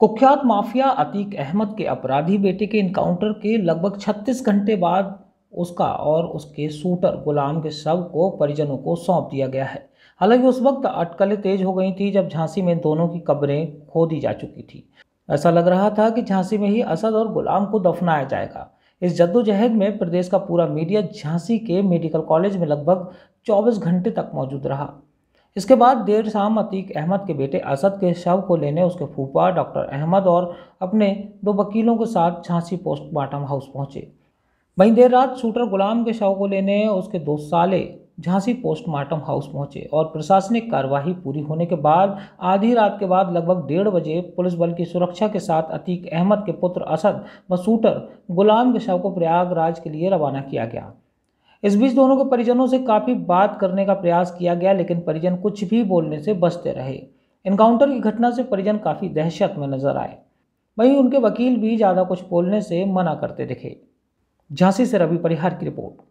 कुख्यात माफिया अतीक अहमद के अपराधी बेटे के इनकाउंटर के लगभग 36 घंटे बाद उसका और उसके शूटर गुलाम के शव को परिजनों को सौंप दिया गया है हालांकि उस वक्त अटकलें तेज हो गई थी जब झांसी में दोनों की कब्रें खोदी जा चुकी थी ऐसा लग रहा था कि झांसी में ही असद और गुलाम को दफनाया जाएगा इस जद्दोजहद में प्रदेश का पूरा मीडिया झांसी के मेडिकल कॉलेज में लगभग 24 घंटे तक मौजूद रहा इसके बाद देर शाम अतीक अहमद के बेटे असद के शव को लेने उसके फूफा डॉक्टर अहमद और अपने दो वकीलों के साथ झांसी पोस्टमार्टम हाउस पहुंचे वहीं देर रात शूटर गुलाम के शव को लेने उसके दो साले झांसी पोस्टमार्टम हाउस पहुंचे और प्रशासनिक कार्यवाही पूरी होने के बाद आधी रात के बाद लगभग डेढ़ बजे पुलिस बल की सुरक्षा के साथ अतीक अहमद के पुत्र असद व शूटर गुलाम के शव को प्रयागराज के लिए रवाना किया गया इस बीच दोनों के परिजनों से काफ़ी बात करने का प्रयास किया गया लेकिन परिजन कुछ भी बोलने से बचते रहे इनकाउंटर की घटना से परिजन काफ़ी दहशत में नजर आए वहीं उनके वकील भी ज़्यादा कुछ बोलने से मना करते दिखे झांसी से रवि परिहार की रिपोर्ट